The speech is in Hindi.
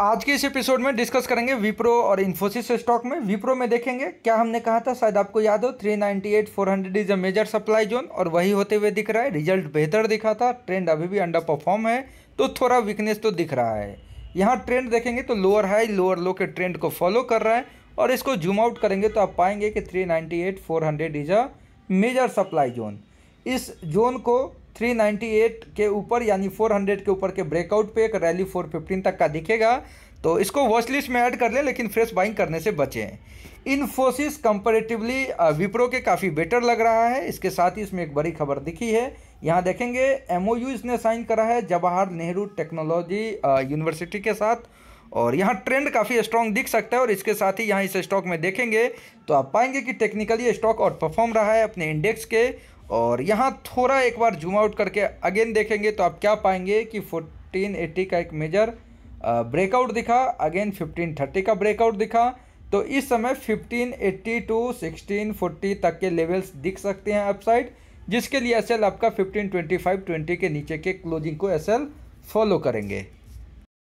आज के इस एपिसोड में डिस्कस करेंगे विप्रो और इन्फोसिस स्टॉक में विप्रो में देखेंगे क्या हमने कहा था शायद आपको याद हो 398 400 is a major supply zone और वही होते हुए दिख रहा है रिजल्ट बेहतर दिखा था ट्रेंड अभी भी अंडर परफॉर्म है तो थोड़ा वीकनेस तो दिख रहा है यहाँ ट्रेंड देखेंगे तो लोअर हाई लोअर लो के ट्रेंड को फॉलो कर रहा है और इसको जूम आउट करेंगे तो आप पाएंगे कि three ninety is a major supply zone इस जोन को 398 के ऊपर यानी 400 के ऊपर के ब्रेकआउट पे एक रैली 415 तक का दिखेगा तो इसको वॉच लिस्ट में ऐड कर लें लेकिन फ्रेश बाइंग करने से बचें इन्फोसिस कंपेरेटिवली विप्रो के काफ़ी बेटर लग रहा है इसके साथ ही इसमें एक बड़ी खबर दिखी है यहाँ देखेंगे एम इसने साइन करा है जवाहर नेहरू टेक्नोलॉजी यूनिवर्सिटी के साथ और यहाँ ट्रेंड काफ़ी स्ट्रॉन्ग दिख सकता है और इसके साथ ही यहाँ इस स्टॉक में देखेंगे तो आप पाएंगे कि टेक्निकली स्टॉक और परफॉर्म रहा है अपने इंडेक्स के और यहाँ थोड़ा एक बार जूम आउट करके अगेन देखेंगे तो आप क्या पाएंगे कि 1480 का एक मेजर ब्रेकआउट दिखा अगेन 1530 का ब्रेकआउट दिखा तो इस समय 1580 टू 1640 तक के लेवल्स दिख सकते हैं अपसाइड जिसके लिए एसएल आपका 1525 20 के नीचे के क्लोजिंग को एसएल फॉलो करेंगे